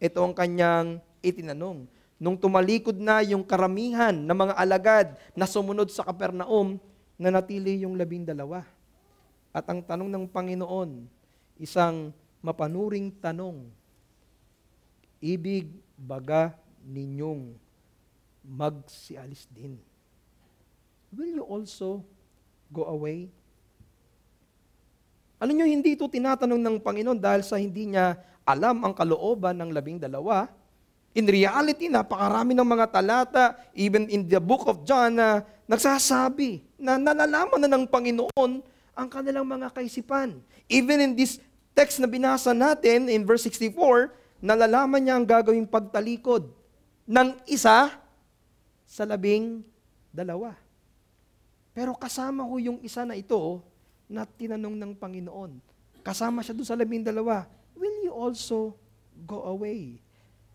ito ang kanyang itinanong. Nung tumalikod na yung karamihan ng mga alagad na sumunod sa Kapernaum, natili yung labing dalawa. At ang tanong ng Panginoon, isang mapanuring tanong, ibig baga ninyong magsialis din. Will you also go away? Alam ano nyo, hindi ito tinatanong ng Panginoon dahil sa hindi niya alam ang kalooban ng labing dalawa. In reality, napakarami ng mga talata, even in the book of John, na nagsasabi na nalalaman na ng Panginoon ang kanilang mga kaisipan. Even in this text na binasa natin, in verse 64, nalalaman niya ang gagawing pagtalikod ng isa sa labing dalawa. Pero kasama ko yung isa na ito oh, na tinanong ng Panginoon. Kasama siya doon sa labing dalawa. Will you also go away?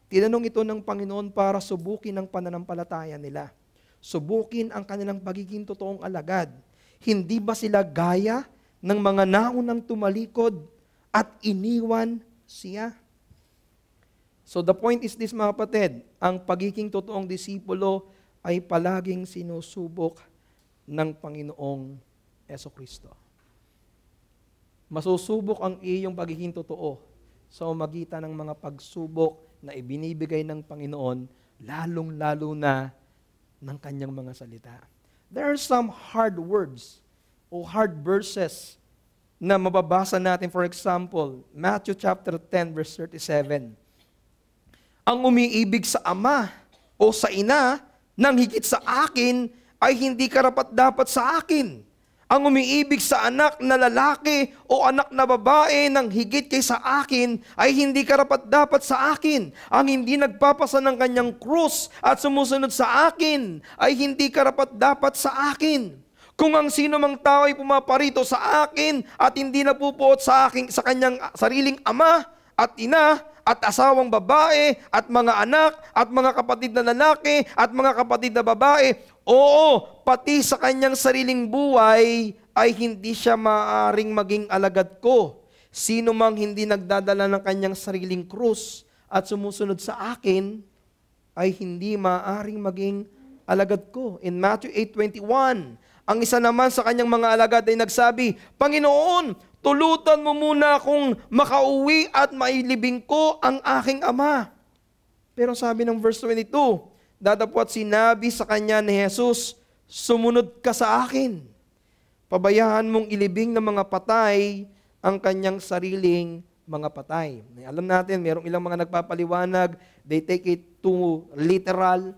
Tinanong ito ng Panginoon para subukin ang pananampalataya nila. Subukin ang kanilang pagiging totoong alagad. Hindi ba sila gaya ng mga naunang tumalikod at iniwan siya? So the point is this mga patid, ang pagiging totoong disipulo ay palaging sinusubok ng Panginoong Eso Kristo. Masusubok ang iyong pagiging totoo sa umagitan ng mga pagsubok na ibinibigay ng Panginoon, lalong-lalo na ng kanyang mga salita. There are some hard words o hard verses na mababasa natin. For example, Matthew chapter 10 verse 37. Ang umiibig sa ama o sa ina ng higit sa akin ay hindi karapat dapat sa akin. Ang umiibig sa anak na lalaki o anak na babae ng higit kaysa akin ay hindi karapat dapat sa akin. Ang hindi nagpapasa ng kanyang krus at sumusunod sa akin ay hindi karapat dapat sa akin. Kung ang sino mang tao ay pumaparito sa akin at hindi napupuot sa aking sa kanyang sariling ama at ina at asawang babae at mga anak at mga kapatid na lalaki at mga kapatid na babae. Oo, pati sa kanyang sariling buhay ay hindi siya maaring maging alagad ko. Sino mang hindi nagdadala ng kanyang sariling krus at sumusunod sa akin ay hindi maaring maging alagad ko. In Matthew 8.21, ang isa naman sa kanyang mga alagad ay nagsabi, Panginoon, Tulutan mo muna kung makauwi at mailibing ko ang aking ama. Pero sabi ng verse 22, dadapwat sinabi sa kanya ni Jesus, sumunod ka sa akin. Pabayaan mong ilibing ng mga patay ang kanyang sariling mga patay. Alam natin, mayroong ilang mga nagpapaliwanag, they take it to literal.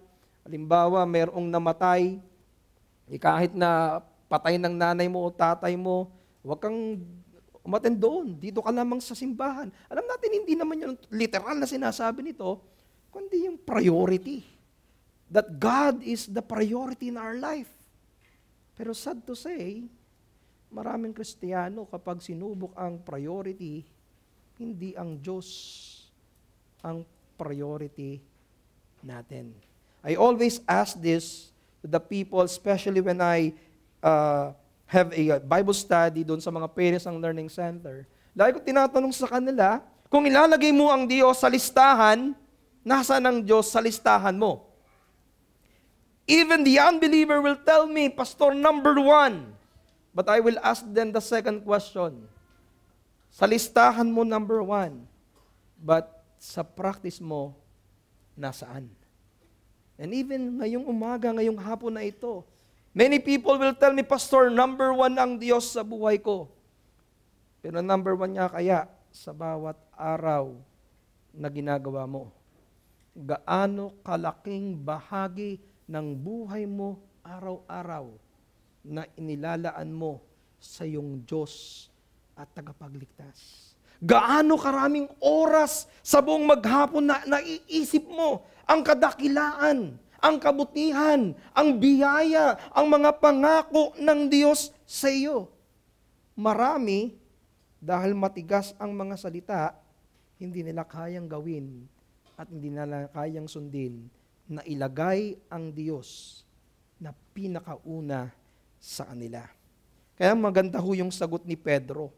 Halimbawa, mayroong namatay, kahit na patay ng nanay mo o tatay mo, huwag kang umaten doon, dito ka lamang sa simbahan. Alam natin, hindi naman yung literal na sinasabi nito, kundi yung priority. That God is the priority in our life. Pero sad to say, maraming Kristiyano kapag sinubok ang priority, hindi ang Diyos ang priority natin. I always ask this to the people, especially when I uh, have a uh, Bible study doon sa mga parents ng learning center, lagi ko tinatanong sa kanila, kung ilalagay mo ang Diyos sa listahan, nasa ng Diyos sa listahan mo? Even the unbeliever will tell me, Pastor, number one. But I will ask them the second question. Sa listahan mo, number one. But sa practice mo, nasaan? And even ngayong umaga, ngayong hapon na ito, Many people will tell me, Pastor, number one ang Diyos sa buhay ko. Pero number one niya kaya sa bawat araw na ginagawa mo. Gaano kalaking bahagi ng buhay mo araw-araw na inilalaan mo sa iyong Diyos at tagapagligtas. Gaano karaming oras sa buong maghapon na naiisip mo ang kadakilaan ang kabutihan, ang biyaya, ang mga pangako ng Diyos sa iyo. Marami, dahil matigas ang mga salita, hindi nila kayang gawin at hindi nila kayang sundin na ilagay ang Diyos na pinakauna sa kanila. Kaya maganda ho yung sagot ni Pedro.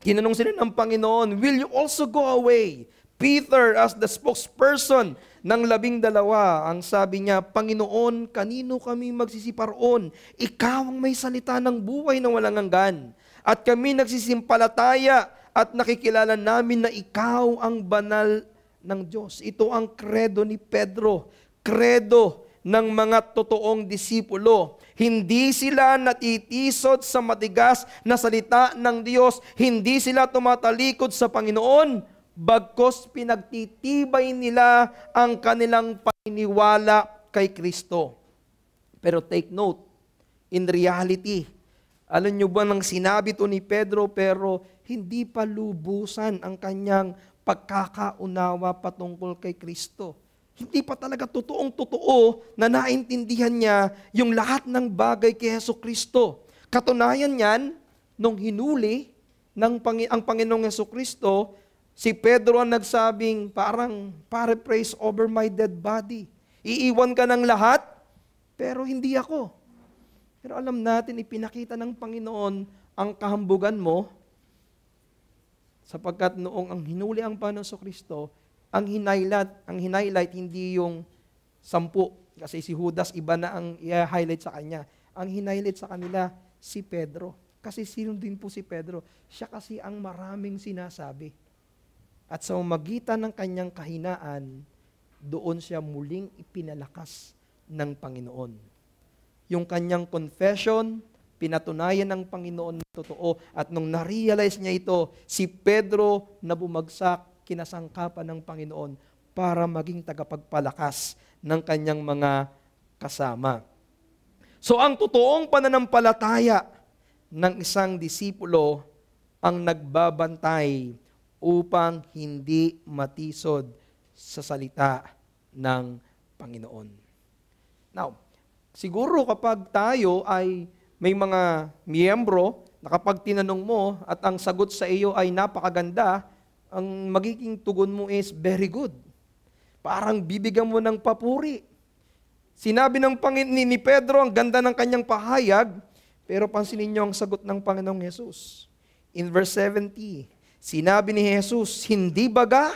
Tinanong sila ng Panginoon, Will you also go away, Peter, as the spokesperson ng labing dalawa, ang sabi niya, Panginoon, kanino kami magsisiparoon? Ikaw ang may salita ng buhay na walang hanggan. At kami nagsisimpalataya at nakikilala namin na ikaw ang banal ng Diyos. Ito ang credo ni Pedro, credo ng mga totoong disipulo. Hindi sila natitisod sa matigas na salita ng Diyos. Hindi sila tumatalikod sa Panginoon bagkos pinagtitibay nila ang kanilang paniniwala kay Kristo. Pero take note, in reality, alam niyo ba nang sinabi to ni Pedro pero hindi pa lubusan ang kanyang pagkakaunawa patungkol kay Kristo. Hindi pa talaga totoong totoo na naintindihan niya yung lahat ng bagay kay Yeso Kristo. Katunayan niyan, nung hinuli ng ang Panginoong Yeso Kristo, Si Pedro ang nagsabing, parang paraphrase over my dead body. Iiwan ka ng lahat, pero hindi ako. Pero alam natin, ipinakita ng Panginoon ang kahambugan mo sapagkat noong ang hinuli ang Panoso Kristo, ang hinighlight, ang hinighlight hindi yung sampu, kasi si Judas iba na ang i-highlight sa kanya. Ang hinighlight sa kanila, si Pedro. Kasi sino din po si Pedro? Siya kasi ang maraming sinasabi at sa umagitan ng kanyang kahinaan, doon siya muling ipinalakas ng Panginoon. Yung kanyang confession, pinatunayan ng Panginoon na totoo. At nung narealize niya ito, si Pedro na bumagsak, kinasangkapan ng Panginoon para maging tagapagpalakas ng kanyang mga kasama. So ang totoong pananampalataya ng isang disipulo ang nagbabantay upang hindi matisod sa salita ng Panginoon. Now, siguro kapag tayo ay may mga miyembro na kapag tinanong mo at ang sagot sa iyo ay napakaganda, ang magiging tugon mo is very good. Parang bibigyan mo ng papuri. Sinabi ng Panginoon ni Pedro, ang ganda ng kanyang pahayag, pero pansinin niyo ang sagot ng Panginoong Yesus. In verse 70, Sinabi ni Jesus, hindi baga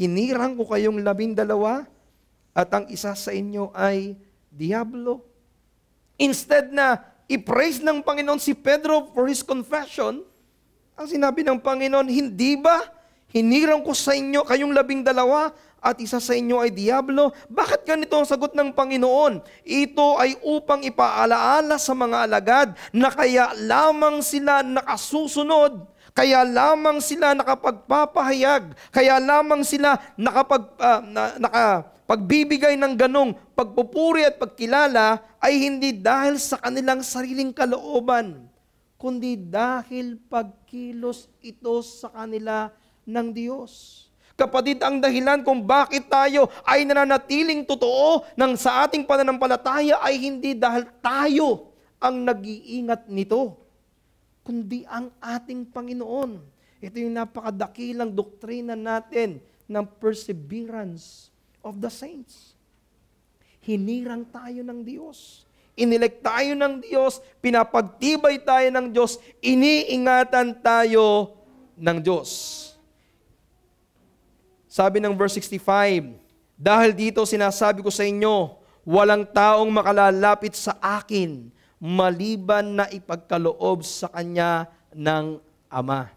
hinirang ko kayong labindalawa at ang isa sa inyo ay diablo. Instead na i-praise ng Panginoon si Pedro for his confession, ang sinabi ng Panginoon, hindi ba hinirang ko sa inyo kayong labing dalawa at isa sa inyo ay diablo? Bakit ganito ang sagot ng Panginoon? Ito ay upang ipaalaala sa mga alagad na kaya lamang sila nakasusunod kaya lamang sila nakapagpapahayag. Kaya lamang sila nakapag, uh, na, naka, ng ganong pagpupuri at pagkilala ay hindi dahil sa kanilang sariling kalooban, kundi dahil pagkilos ito sa kanila ng Diyos. Kapatid, ang dahilan kung bakit tayo ay nananatiling totoo ng sa ating pananampalataya ay hindi dahil tayo ang nag-iingat nito kundi ang ating Panginoon. Ito yung napakadakilang doktrina natin ng perseverance of the saints. Hinirang tayo ng Diyos. Inilek tayo ng Diyos, pinapagtibay tayo ng Diyos, iniingatan tayo ng Diyos. Sabi ng verse 65, Dahil dito sinasabi ko sa inyo, walang taong makalalapit sa akin maliban na ipagkaloob sa kanya ng Ama.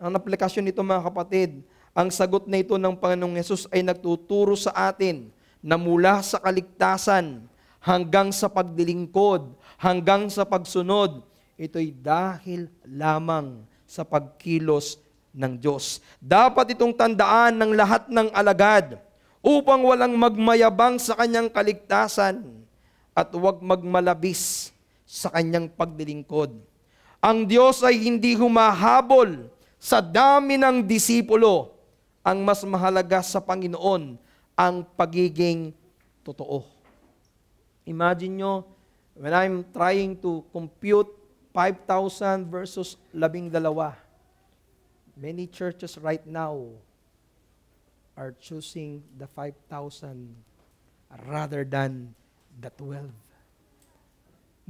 Ang aplikasyon nito mga kapatid, ang sagot na ito ng Panginoong Yesus ay nagtuturo sa atin na mula sa kaligtasan hanggang sa pagdilingkod, hanggang sa pagsunod, ito'y dahil lamang sa pagkilos ng Diyos. Dapat itong tandaan ng lahat ng alagad upang walang magmayabang sa kanyang kaligtasan at huwag magmalabis sa kanyang paglilingkod. Ang Diyos ay hindi humahabol sa dami ng disipulo. Ang mas mahalaga sa Panginoon, ang pagiging totoo. Imagine nyo, when I'm trying to compute 5,000 versus 12, many churches right now are choosing the 5,000 rather than the 12.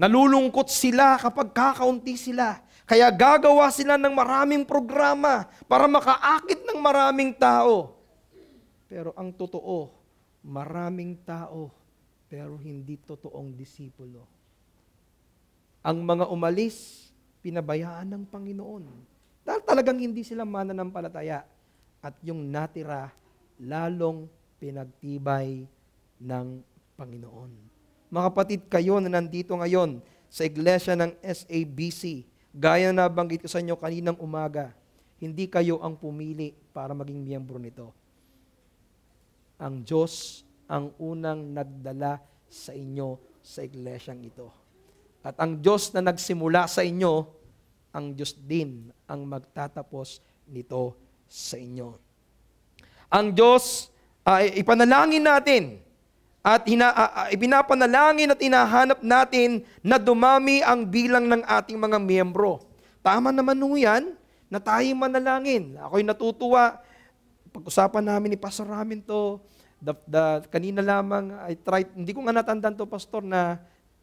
Nalulungkot sila kapag kakaunti sila. Kaya gagawa sila ng maraming programa para makaakit ng maraming tao. Pero ang totoo, maraming tao, pero hindi totoong disipulo. Ang mga umalis, pinabayaan ng Panginoon. Dahil talagang hindi sila mananampalataya. At yung natira, lalong pinagtibay ng Panginoon mga kapatid kayo na nandito ngayon sa iglesia ng SABC, gaya na banggit ko sa inyo kaninang umaga, hindi kayo ang pumili para maging miyembro nito. Ang Diyos ang unang nagdala sa inyo sa iglesyang ito. At ang Diyos na nagsimula sa inyo, ang Diyos din ang magtatapos nito sa inyo. Ang Diyos, ay ah, ipanalangin natin at hina, uh, ipinapanalangin at inahanap natin na dumami ang bilang ng ating mga miyembro. Tama naman nung yan na tayo manalangin. Ako'y natutuwa. Pag-usapan namin ni Pastor Ramin to. The, the, kanina lamang, I tried, hindi ko nga natandaan to, Pastor, na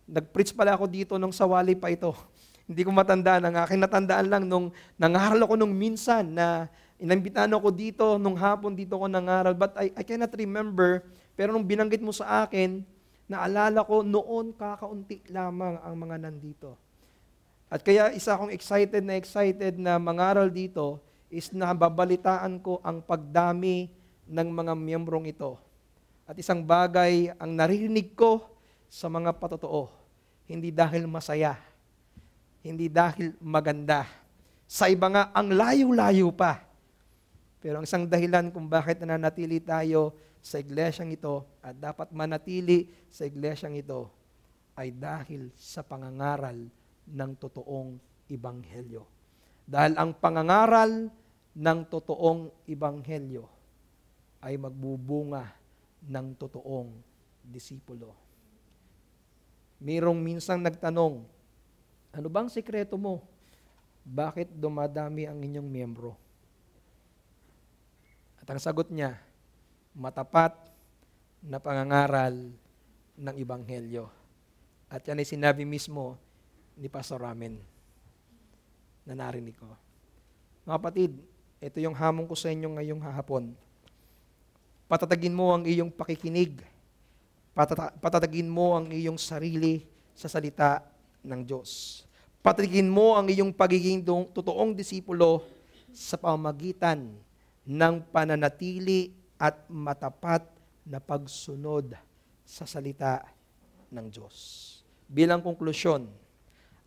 nag-preach pala ako dito nung sawali pa ito. hindi ko matandaan. Ang aking natandaan lang nung nangaral ako nung minsan na inambitan ako dito nung hapon dito ko nangaral. But I, I cannot remember pero nung binanggit mo sa akin, naalala ko noon kakaunti lamang ang mga nandito. At kaya isa akong excited na excited na mangaral dito is na babalitaan ko ang pagdami ng mga miyembrong ito. At isang bagay ang narinig ko sa mga patotoo. Hindi dahil masaya. Hindi dahil maganda. Sa iba nga, ang layo-layo pa. Pero ang isang dahilan kung bakit nananatili tayo sa iglesyang ito at dapat manatili sa iglesyang ito ay dahil sa pangangaral ng totoong ibanghelyo. Dahil ang pangangaral ng totoong ibanghelyo ay magbubunga ng totoong disipulo. Mirong minsang nagtanong, ano bang sikreto mo? Bakit dumadami ang inyong miyembro? At ang sagot niya, matapat na pangangaral ng Ibanghelyo. At yan ay sinabi mismo ni Pastor Ramen na narinig ko. Mga kapatid, ito yung hamon ko sa inyo ngayong hahapon. Patatagin mo ang iyong pakikinig. Patata- patatagin mo ang iyong sarili sa salita ng Diyos. Patatagin mo ang iyong pagiging totoong disipulo sa pamagitan ng pananatili at matapat na pagsunod sa salita ng Diyos. Bilang konklusyon,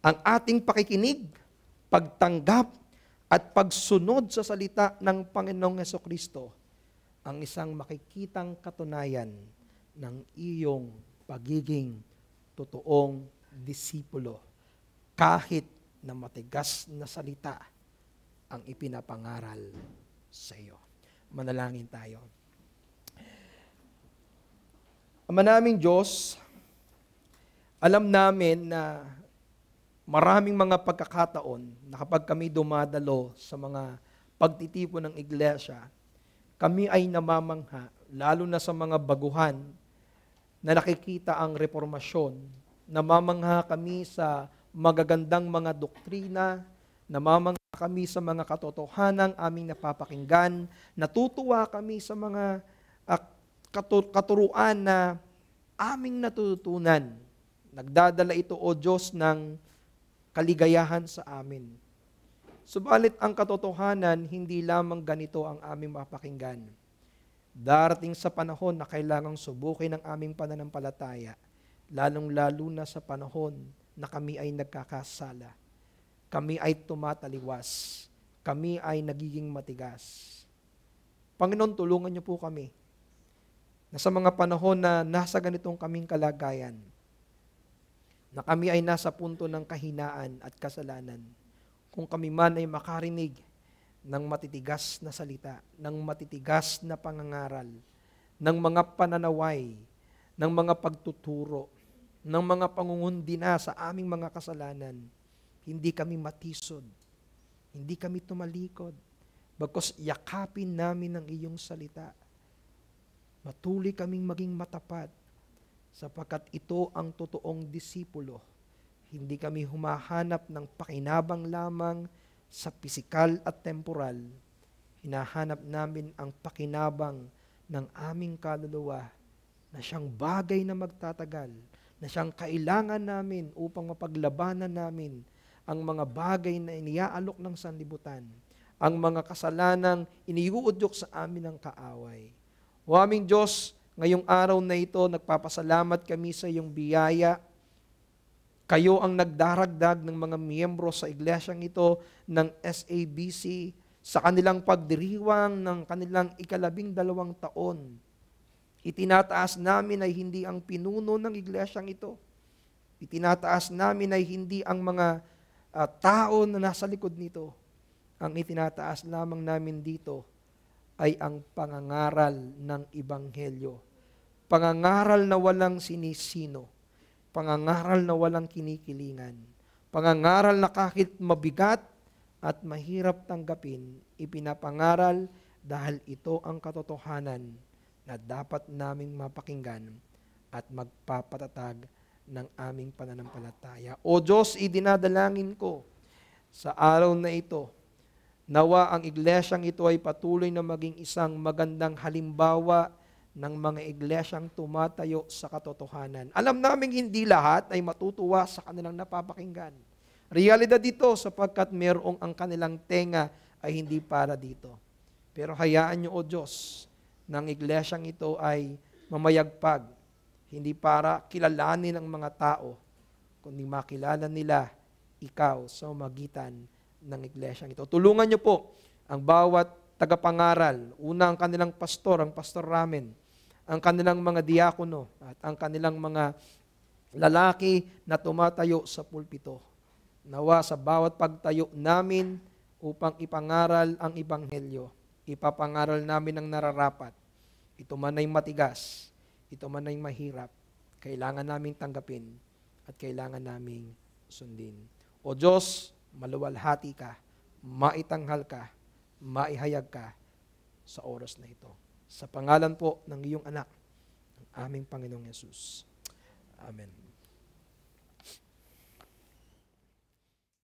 ang ating pakikinig, pagtanggap, at pagsunod sa salita ng Panginoong Heso Kristo ang isang makikitang katunayan ng iyong pagiging totoong disipulo kahit na matigas na salita ang ipinapangaral sa iyo. Manalangin tayo. Ama naming Diyos, alam namin na maraming mga pagkakataon na kapag kami dumadalo sa mga pagtitipo ng iglesia, kami ay namamangha, lalo na sa mga baguhan na nakikita ang reformasyon. Namamangha kami sa magagandang mga doktrina, namamangha kami sa mga katotohanang aming napapakinggan, natutuwa kami sa mga ak- katuruan na aming natutunan. Nagdadala ito, O Diyos, ng kaligayahan sa amin. Subalit ang katotohanan, hindi lamang ganito ang aming mapakinggan. Darating sa panahon na kailangang subukin ang aming pananampalataya, lalong-lalo na sa panahon na kami ay nagkakasala. Kami ay tumataliwas. Kami ay nagiging matigas. Panginoon, tulungan niyo po kami na sa mga panahon na nasa ganitong kaming kalagayan, na kami ay nasa punto ng kahinaan at kasalanan, kung kami man ay makarinig ng matitigas na salita, ng matitigas na pangangaral, ng mga pananaway, ng mga pagtuturo, ng mga pangungundina sa aming mga kasalanan, hindi kami matisod, hindi kami tumalikod, bagkos yakapin namin ang iyong salita Patuloy kaming maging matapat sapagkat ito ang totoong disipulo. Hindi kami humahanap ng pakinabang lamang sa pisikal at temporal. Hinahanap namin ang pakinabang ng aming kaluluwa na siyang bagay na magtatagal, na siyang kailangan namin upang mapaglabanan namin ang mga bagay na iniaalok ng sanlibutan, ang mga kasalanang iniuudyok sa amin ng kaaway o aming Diyos, ngayong araw na ito, nagpapasalamat kami sa iyong biyaya. Kayo ang nagdaragdag ng mga miyembro sa iglesyang ito ng SABC sa kanilang pagdiriwang ng kanilang ikalabing dalawang taon. Itinataas namin ay hindi ang pinuno ng iglesyang ito. Itinataas namin ay hindi ang mga uh, tao na nasa likod nito. Ang itinataas lamang namin dito ay ang pangangaral ng Ibanghelyo. Pangangaral na walang sinisino. Pangangaral na walang kinikilingan. Pangangaral na kahit mabigat at mahirap tanggapin, ipinapangaral dahil ito ang katotohanan na dapat naming mapakinggan at magpapatatag ng aming pananampalataya. O Diyos, idinadalangin ko sa araw na ito Nawa ang iglesyang ito ay patuloy na maging isang magandang halimbawa ng mga iglesyang tumatayo sa katotohanan. Alam naming hindi lahat ay matutuwa sa kanilang napapakinggan. Realidad dito sapagkat merong ang kanilang tenga ay hindi para dito. Pero hayaan niyo, O Diyos, ng iglesyang ito ay mamayagpag, hindi para kilalanin ng mga tao, kundi makilala nila ikaw sa magitan ng iglesyang ito. Tulungan niyo po ang bawat tagapangaral, una ang kanilang pastor, ang pastor ramen, ang kanilang mga diakono, at ang kanilang mga lalaki na tumatayo sa pulpito. Nawa sa bawat pagtayo namin upang ipangaral ang Ibanghelyo, ipapangaral namin ang nararapat. Ito man ay matigas, ito man ay mahirap, kailangan naming tanggapin at kailangan naming sundin. O Diyos, maluwalhati ka, maitanghal ka, maihayag ka sa oras na ito. Sa pangalan po ng iyong anak, ng aming Panginoong Yesus. Amen.